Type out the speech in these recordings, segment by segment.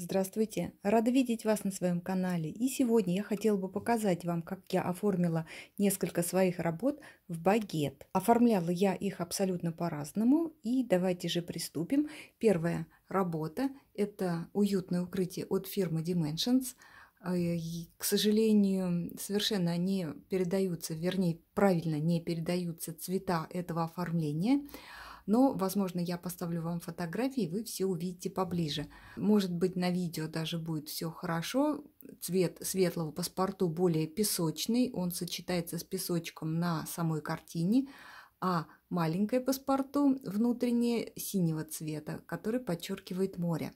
Здравствуйте! Рада видеть вас на своем канале. И сегодня я хотела бы показать вам, как я оформила несколько своих работ в багет. Оформляла я их абсолютно по-разному. И давайте же приступим. Первая работа – это уютное укрытие от фирмы Dimensions. А, к сожалению, совершенно не передаются, вернее, правильно не передаются цвета этого оформления – но, возможно, я поставлю вам фотографии, вы все увидите поближе. Может быть, на видео даже будет все хорошо. Цвет светлого паспорту более песочный, он сочетается с песочком на самой картине, а маленькое паспорту внутреннее синего цвета, который подчеркивает море.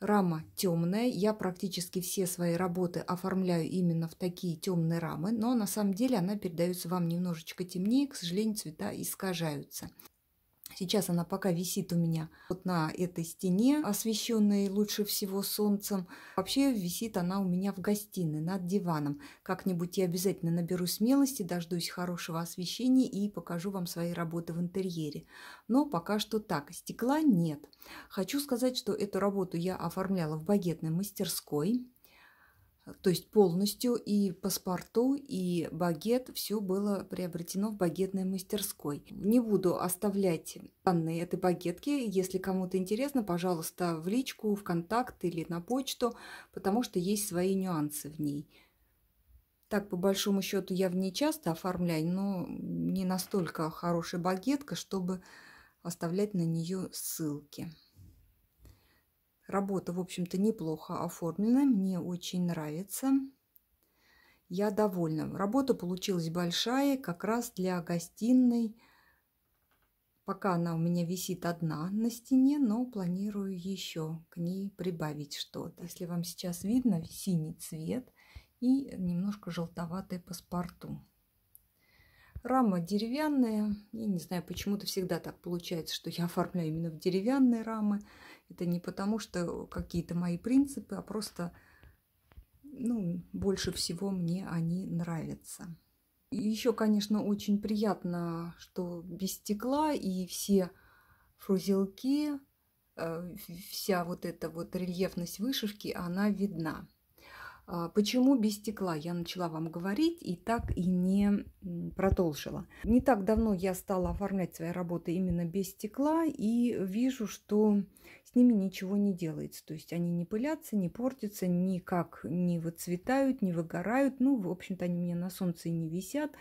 Рама темная. Я практически все свои работы оформляю именно в такие темные рамы, но на самом деле она передается вам немножечко темнее. К сожалению, цвета искажаются. Сейчас она пока висит у меня вот на этой стене, освещенной лучше всего солнцем. Вообще висит она у меня в гостиной, над диваном. Как-нибудь я обязательно наберу смелости, дождусь хорошего освещения и покажу вам свои работы в интерьере. Но пока что так, стекла нет. Хочу сказать, что эту работу я оформляла в багетной мастерской то есть полностью и паспорту, и багет, все было приобретено в багетной мастерской. Не буду оставлять данные этой багетки, если кому-то интересно, пожалуйста, в личку, в контакт или на почту, потому что есть свои нюансы в ней. Так, по большому счету, я в ней часто оформляю, но не настолько хорошая багетка, чтобы оставлять на нее ссылки. Работа, в общем-то, неплохо оформлена, мне очень нравится. Я довольна. Работа получилась большая, как раз для гостиной. Пока она у меня висит одна на стене, но планирую еще к ней прибавить что-то. Если вам сейчас видно, синий цвет и немножко желтоватый паспорту. Рама деревянная. Я не знаю, почему-то всегда так получается, что я оформляю именно в деревянные рамы. Это не потому, что какие-то мои принципы, а просто ну, больше всего мне они нравятся. И еще, конечно, очень приятно, что без стекла и все фрузелки, э, вся вот эта вот рельефность вышивки, она видна. «А почему без стекла? Я начала вам говорить и так и не продолжила. Не так давно я стала оформлять свои работы именно без стекла и вижу, что с ними ничего не делается. То есть они не пылятся, не портятся, никак не выцветают, не выгорают. Ну, в общем-то, они у меня на солнце и не висят.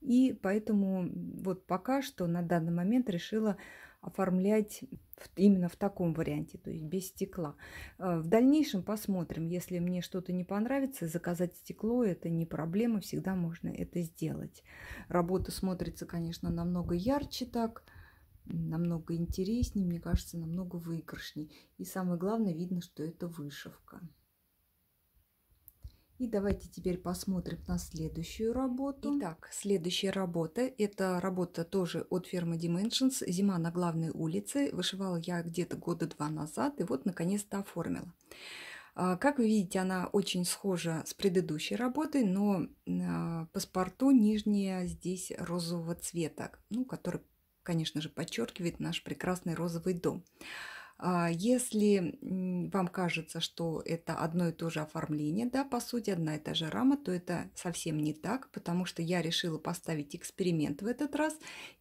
И поэтому вот пока что на данный момент решила оформлять именно в таком варианте, то есть без стекла. Э, в дальнейшем посмотрим, если мне что-то не понравится, заказать стекло, это не проблема, всегда можно это сделать. Работа смотрится, конечно, намного ярче так, намного интереснее, мне кажется, намного выигрышней. И самое главное, видно, что это вышивка. И давайте теперь посмотрим на следующую работу. Итак, следующая работа. Это работа тоже от фирмы Dimensions. Зима на главной улице. Вышивала я где-то года два назад. И вот, наконец-то, оформила. А, как вы видите, она очень схожа с предыдущей работой, но а, паспорту нижняя здесь розового цвета, ну, который, конечно же, подчеркивает наш прекрасный розовый дом. А если вам кажется, что это одно и то же оформление, да, по сути, одна и та же рама, то это совсем не так, потому что я решила поставить эксперимент в этот раз.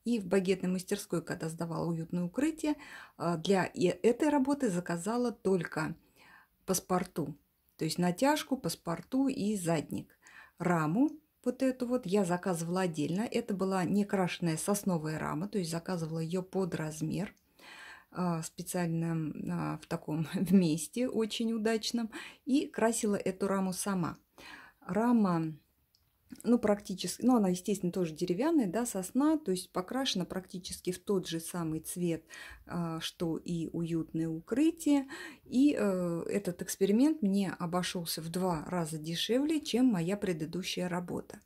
И в багетной мастерской, когда сдавала уютное укрытие, а, для этой работы заказала только паспорту, то есть натяжку, паспорту и задник. Раму вот эту вот я заказывала отдельно. Это была некрашенная сосновая рама, то есть заказывала ее под размер – а, специально а, в таком месте очень удачном и красила эту раму сама. Рама ну, практически, ну, она, естественно, тоже деревянная, да, сосна, то есть покрашена практически в тот же самый цвет, а, что и уютное укрытие. И э, этот эксперимент мне обошелся в два раза дешевле, чем моя предыдущая работа.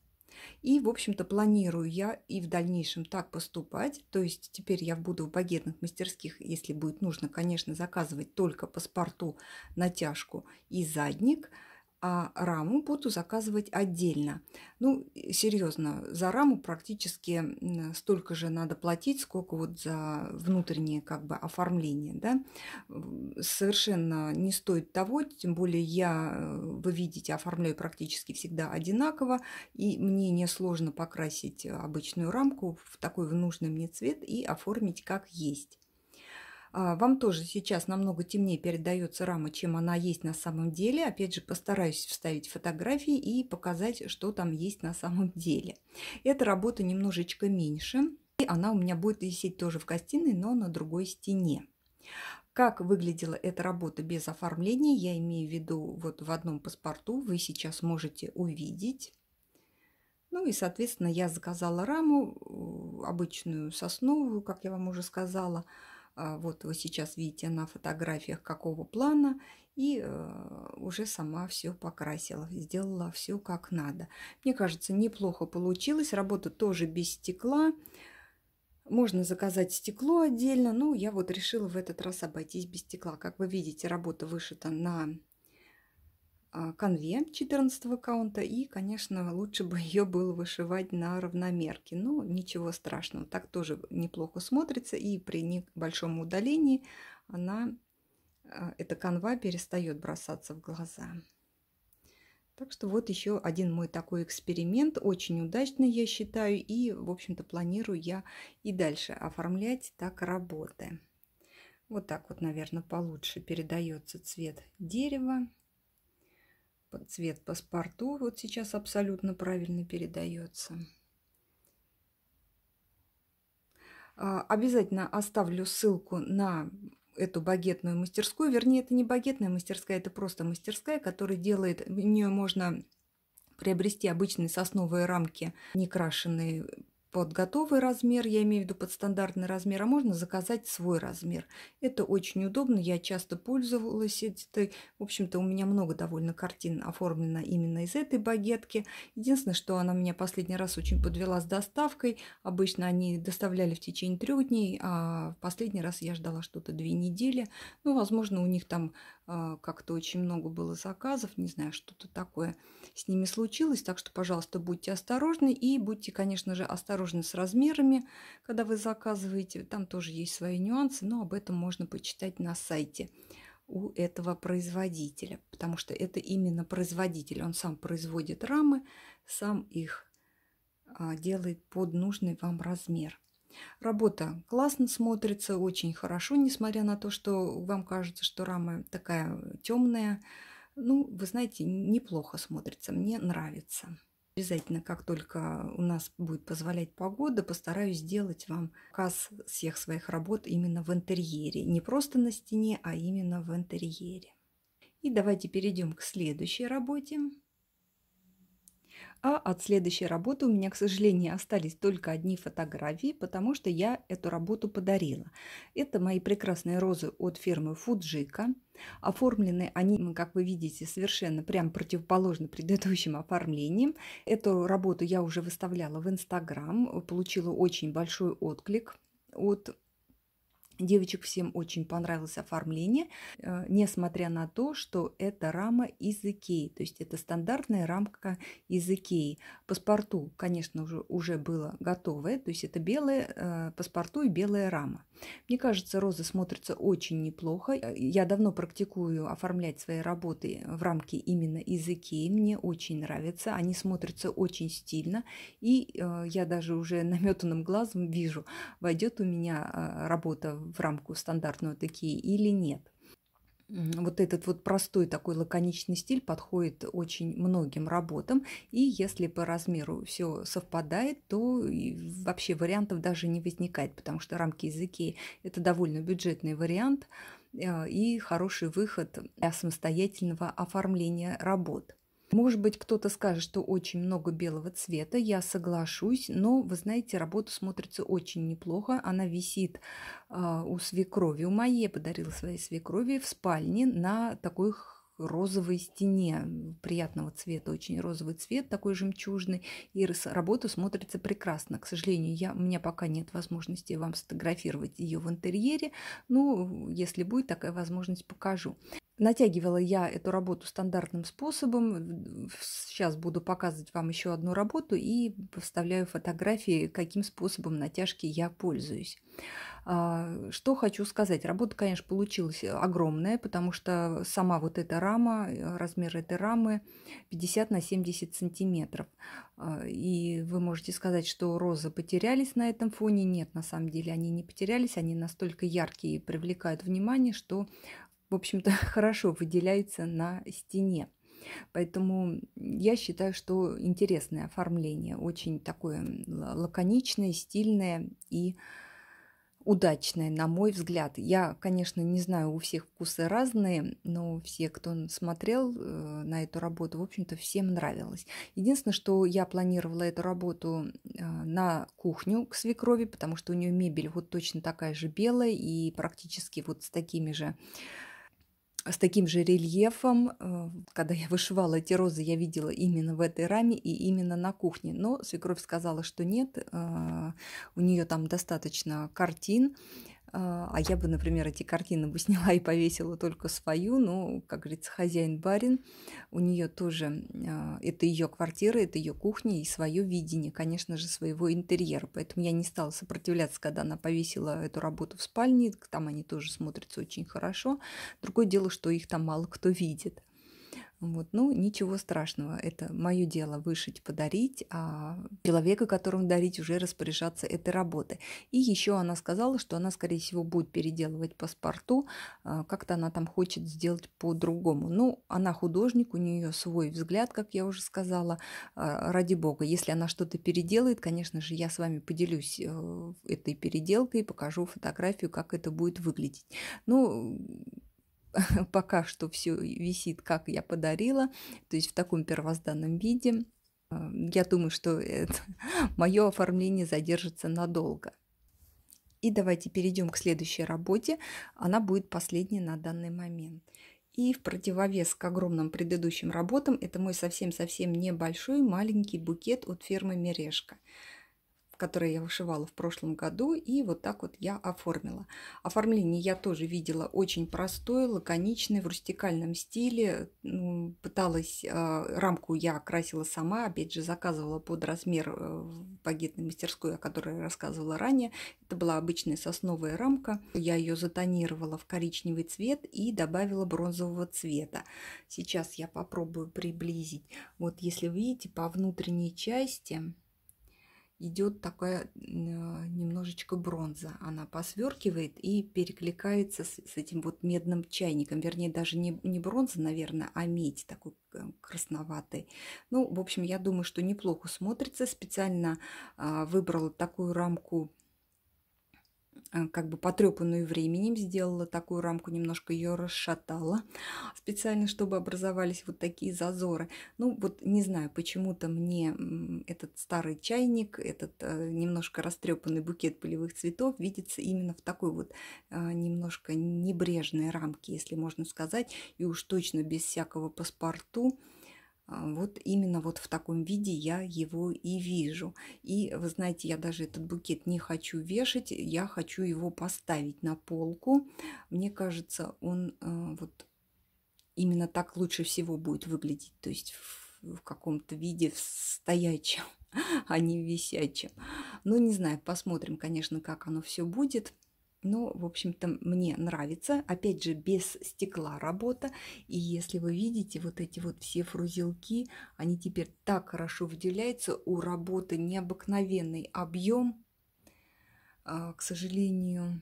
И, в общем-то, планирую я и в дальнейшем так поступать. То есть теперь я буду в багетных мастерских, если будет нужно, конечно, заказывать только паспорту, натяжку и задник – а раму буду заказывать отдельно. Ну, серьезно, за раму практически столько же надо платить, сколько вот за внутреннее как бы оформление, да. Совершенно не стоит того, тем более я, э, вы видите, оформляю практически всегда одинаково, и мне не сложно покрасить обычную рамку в такой в нужный мне цвет и оформить как есть. А, вам тоже сейчас намного темнее передается рама, чем она есть на самом деле. Опять же, постараюсь вставить фотографии и показать, что там есть на самом деле. Эта работа немножечко меньше. И она у меня будет висеть тоже в гостиной, но на другой стене. Как выглядела эта работа без оформления, я имею в виду вот в одном паспорту, вы сейчас можете увидеть. Ну и, соответственно, я заказала раму, э, обычную сосновую, как я вам уже сказала, а, вот вы сейчас видите на фотографиях какого плана и э, уже сама все покрасила, сделала все как надо. Мне кажется, неплохо получилось. Работа тоже без стекла. Можно заказать стекло отдельно, но я вот решила в этот раз обойтись без стекла. Как вы видите, работа вышита на а, конве 14 аккаунта, и, конечно, лучше бы ее было вышивать на равномерке. Но ничего страшного, так тоже неплохо смотрится, и при небольшом удалении она, а, эта конва перестает бросаться в глаза. Так что вот еще один мой такой эксперимент, очень удачный, я считаю, и, в общем-то, планирую я и дальше оформлять так работы. Вот так вот, наверное, получше передается цвет дерева цвет паспорту вот сейчас абсолютно правильно передается. А, обязательно оставлю ссылку на эту багетную мастерскую. Вернее, это не багетная мастерская, это просто мастерская, которая делает... В нее можно приобрести обычные сосновые рамки, не крашеные под готовый размер, я имею в виду под стандартный размер, а можно заказать свой размер. Это очень удобно, я часто пользовалась этой. В общем-то, у меня много довольно картин оформлено именно из этой багетки. Единственное, что она меня последний раз очень подвела с доставкой. Обычно они доставляли в течение трех дней, а в последний раз я ждала что-то две недели. Ну, возможно, у них там а, как-то очень много было заказов, не знаю, что-то такое с ними случилось. Так что, пожалуйста, будьте осторожны и будьте, конечно же, осторожны с размерами, когда вы заказываете. Там тоже есть свои нюансы, но об этом можно почитать на сайте у этого производителя, потому что это именно производитель. Он сам производит рамы, сам их а, делает под нужный вам размер. Работа классно смотрится, очень хорошо, несмотря на то, что вам кажется, что рама такая темная. Ну, вы знаете, неплохо смотрится, мне нравится. Обязательно, как только у нас будет позволять погода, постараюсь сделать вам показ всех своих работ именно в интерьере. Не просто на стене, а именно в интерьере. И давайте перейдем к следующей работе. А от следующей работы у меня, к сожалению, остались только одни фотографии, потому что я эту работу подарила. Это мои прекрасные розы от фирмы Фуджика. Оформлены они, как вы видите, совершенно прям противоположно предыдущим оформлениям. Эту работу я уже выставляла в Инстаграм, получила очень большой отклик от Девочек всем очень понравилось оформление, э, несмотря на то, что это рама из Икеи, то есть это стандартная рамка из Икеи. Паспорту, конечно, уже, уже было готовое, то есть это белое э, паспорту и белая рама. Мне кажется, розы смотрятся очень неплохо. Э, я давно практикую оформлять свои работы в рамке именно из Икеи, мне очень нравится, они смотрятся очень стильно, и я даже уже наметанным глазом вижу, войдет у меня работа в в рамку стандартную такие или нет. Вот этот вот простой такой лаконичный стиль подходит очень многим работам, и если по размеру все совпадает, то вообще вариантов даже не возникает, потому что рамки языки это довольно бюджетный вариант э, и хороший выход для самостоятельного оформления работ. Может быть, кто-то скажет, что очень много белого цвета. Я соглашусь, но, вы знаете, работа смотрится очень неплохо. Она висит э, у свекрови, у моей, подарила своей свекрови в спальне на такой розовой стене, приятного цвета, очень розовый цвет, такой жемчужный, и работа смотрится прекрасно. К сожалению, я, у меня пока нет возможности вам сфотографировать ее в интерьере, но если будет такая возможность, покажу. Натягивала я эту работу стандартным способом. Сейчас буду показывать вам еще одну работу и вставляю фотографии, каким способом натяжки я пользуюсь. А, что хочу сказать. Работа, конечно, получилась огромная, потому что сама вот эта рама, э, размер этой рамы 50 на 70 сантиметров. А, и вы можете сказать, что розы потерялись на этом фоне. Нет, на самом деле они не потерялись. Они настолько яркие и привлекают внимание, что в общем-то, хорошо выделяется на стене. Поэтому я считаю, что интересное оформление, очень такое лаконичное, стильное и удачное, на мой взгляд. Я, конечно, не знаю, у всех вкусы разные, но все, кто смотрел э, на эту работу, в общем-то, всем нравилось. Единственное, что я планировала эту работу э, на кухню к свекрови, потому что у нее мебель вот точно такая же белая и практически вот с такими же с таким же рельефом. Э, когда я вышивала эти розы, я видела именно в этой раме и именно на кухне. Но свекровь сказала, что нет, э, у нее там достаточно картин, а, а я бы, например, эти картины бы сняла и повесила только свою, но, как говорится, хозяин барин, у нее тоже а, это ее квартира, это ее кухня и свое видение, конечно же, своего интерьера. Поэтому я не стала сопротивляться, когда она повесила эту работу в спальне, там они тоже смотрятся очень хорошо. Другое дело, что их там мало кто видит. Вот, ну, ничего страшного, это мое дело вышить, подарить, а человека, которому дарить, уже распоряжаться этой работой. И еще она сказала, что она, скорее всего, будет переделывать паспорту, а как-то она там хочет сделать по-другому. Ну, она художник, у нее свой взгляд, как я уже сказала, а ради бога. Если она что-то переделает, конечно же, я с вами поделюсь э, этой переделкой, покажу фотографию, как это будет выглядеть. Ну, пока что все висит, как я подарила, то есть в таком первозданном виде. Эм, я думаю, что мое оформление задержится надолго. И давайте перейдем к следующей работе. Она будет последней на данный момент. И в противовес к огромным предыдущим работам, это мой совсем-совсем небольшой маленький букет от фирмы Мережка которые я вышивала в прошлом году, и вот так вот я оформила. Оформление я тоже видела очень простое, лаконичное, в рустикальном стиле. Ну, пыталась, а, рамку я красила сама, опять же, заказывала под размер э, в багетной мастерской, о которой я рассказывала ранее. Это была обычная сосновая рамка. Я ее затонировала в коричневый цвет и добавила бронзового цвета. Сейчас я попробую приблизить. Вот если вы видите, по внутренней части идет такая немножечко бронза. Она посверкивает и перекликается с, с этим вот медным чайником. Вернее, даже не, не бронза, наверное, а медь такой э, красноватый. Ну, в общем, я думаю, что неплохо смотрится. Специально а, выбрала такую рамку Э, как бы потрепанную временем, сделала такую рамку, немножко ее расшатала специально, чтобы образовались вот такие зазоры. Ну вот не знаю, почему-то мне этот старый чайник, этот э, немножко растрепанный букет полевых цветов видится именно в такой вот э, немножко небрежной рамке, если можно сказать, и уж точно без всякого паспорту. А, вот именно вот в таком виде я его и вижу. И вы знаете, я даже этот букет не хочу вешать, я хочу его поставить на полку. Мне кажется, он а, вот именно так лучше всего будет выглядеть, то есть в, в каком-то виде в стоячем, а не в висячем. Ну, не знаю, посмотрим, конечно, как оно все будет. Ну, в общем-то, мне нравится. Опять же, без стекла работа. И если вы видите, вот эти вот все фрузелки, они теперь так хорошо выделяются. У работы необыкновенный объем. А, к сожалению,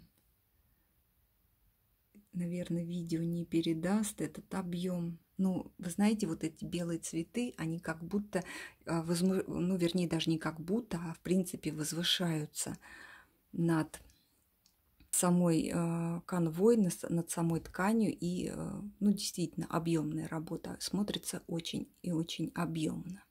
наверное, видео не передаст этот объем. Ну, вы знаете, вот эти белые цветы, они как будто, а, ну, вернее, даже не как будто, а в принципе возвышаются над самой э, конвой, над самой тканью. И, э, ну, действительно, объемная работа смотрится очень и очень объемно.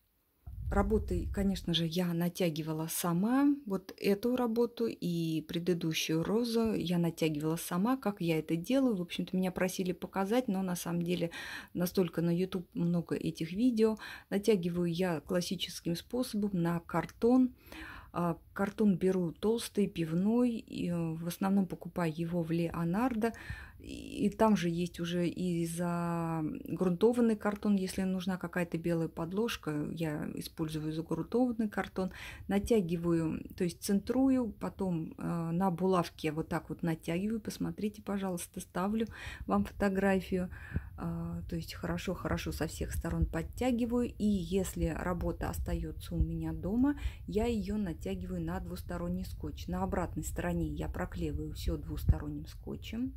Работы, конечно же, я натягивала сама. Вот эту работу и предыдущую розу я натягивала сама. Как я это делаю? В общем-то, меня просили показать, но на самом деле настолько на YouTube много этих видео. Натягиваю я классическим способом на Картон а, картон беру толстый, пивной, э, в основном покупаю его в Леонардо. И там же есть уже и загрунтованный картон, если нужна какая-то белая подложка, я использую загрунтованный картон, натягиваю, то есть центрую, потом э, на булавке вот так вот натягиваю, посмотрите, пожалуйста, ставлю вам фотографию, э, то есть хорошо-хорошо со всех сторон подтягиваю, и если работа остается у меня дома, я ее натягиваю на двусторонний скотч. На обратной стороне я проклеиваю все двусторонним скотчем.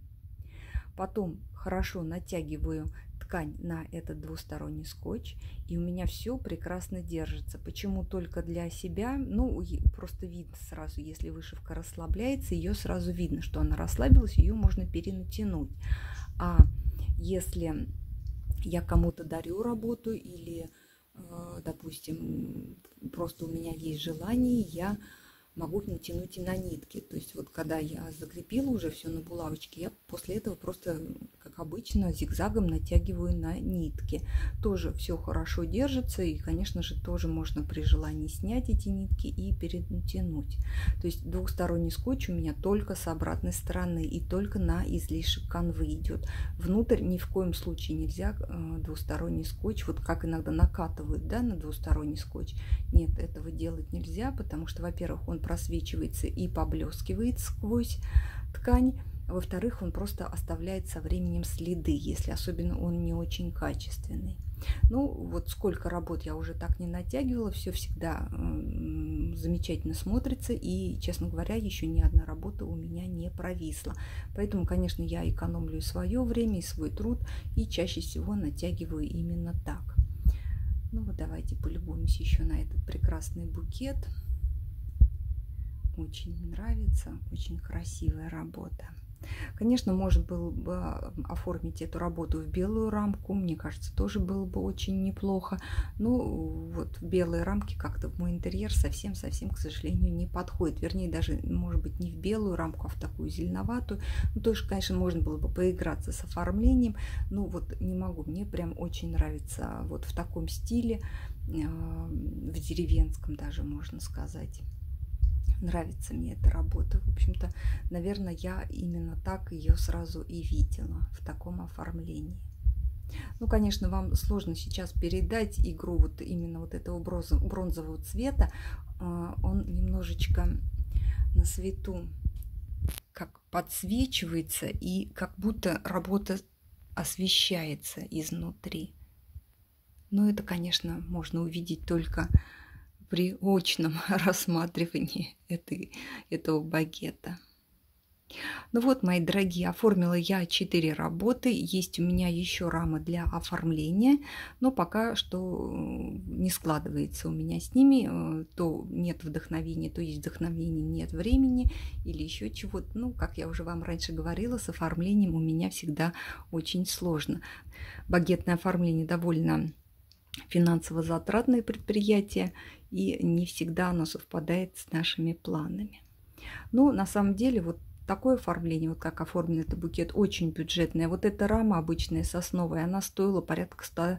Потом хорошо натягиваю ткань на этот двусторонний скотч, и у меня все прекрасно держится. Почему только для себя? Ну, просто видно сразу, если вышивка расслабляется, ее сразу видно, что она расслабилась, ее можно перенатянуть. А если я кому-то дарю работу или, э, допустим, просто у меня есть желание, я могу не тянуть и на нитки. То есть вот когда я закрепила уже все на булавочке, я после этого просто обычно, зигзагом натягиваю на нитки. Тоже все хорошо держится и, конечно же, тоже можно при желании снять эти нитки и перетянуть. То есть двухсторонний скотч у меня только с обратной стороны и только на излишек канвы идет. Внутрь ни в коем случае нельзя э, двусторонний скотч, вот как иногда накатывают да, на двусторонний скотч. Нет, этого делать нельзя, потому что, во-первых, он просвечивается и поблескивает сквозь ткань, а во-вторых, он просто оставляет со временем следы, если особенно он не очень качественный. Ну, вот сколько работ я уже так не натягивала, все всегда замечательно смотрится, и, честно говоря, еще ни одна работа у меня не провисла. Поэтому, конечно, я экономлю свое время, и свой труд, и чаще всего натягиваю именно так. Ну вот давайте полюбуемся еще на этот прекрасный букет. Очень нравится, очень красивая работа. Конечно, можно было бы а, оформить эту работу в белую рамку, мне кажется, тоже было бы очень неплохо. Но ну, вот в белые рамки как-то в мой интерьер совсем-совсем, к сожалению, не подходит. Вернее, даже, может быть, не в белую рамку, а в такую зеленоватую. Ну, тоже, конечно, можно было бы поиграться с оформлением, но вот не могу. Мне прям очень нравится вот в таком стиле, э, в деревенском даже, можно сказать нравится мне эта работа. В общем-то, наверное, я именно так ее сразу и видела в таком оформлении. Ну, конечно, вам сложно сейчас передать игру вот именно вот этого бронзового цвета. А, он немножечко на свету как подсвечивается и как будто работа освещается изнутри. Но это, конечно, можно увидеть только при очном рассматривании этой, этого багета. Ну вот, мои дорогие, оформила я 4 работы. Есть у меня еще рама для оформления, но пока что э, не складывается у меня с ними. Э, то нет вдохновения, то есть вдохновение, нет времени или еще чего-то. Ну, как я уже вам раньше говорила, с оформлением у меня всегда очень сложно. Багетное оформление довольно финансово затратное предприятие, и не всегда оно совпадает с нашими планами. Но ну, на самом деле вот такое оформление, вот как оформлен этот букет, очень бюджетное. Вот эта рама обычная сосновая, она стоила порядка 100,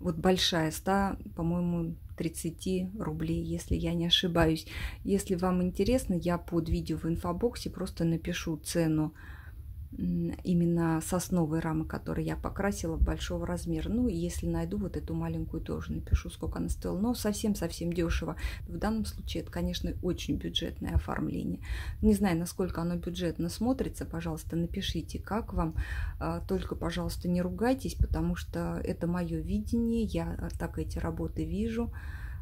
вот большая, 100, по-моему, 30 рублей, если я не ошибаюсь. Если вам интересно, я под видео в инфобоксе просто напишу цену именно сосновой рамы, которую я покрасила большого размера. Ну, если найду вот эту маленькую, тоже напишу, сколько она стоила. Но совсем-совсем дешево. В данном случае это, конечно, очень бюджетное оформление. Не знаю, насколько оно бюджетно смотрится. Пожалуйста, напишите, как вам. А, только, пожалуйста, не ругайтесь, потому что это мое видение. Я а, так эти работы вижу.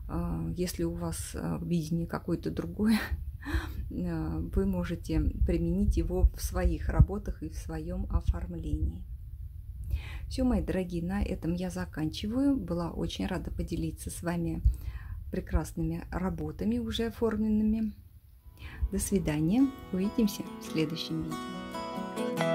А, если у вас видение какое-то другое, А, вы можете применить его в своих работах и в своем оформлении. Все, мои дорогие, на этом я заканчиваю. Была очень рада поделиться с вами прекрасными работами, уже оформленными. До свидания. Увидимся в следующем видео.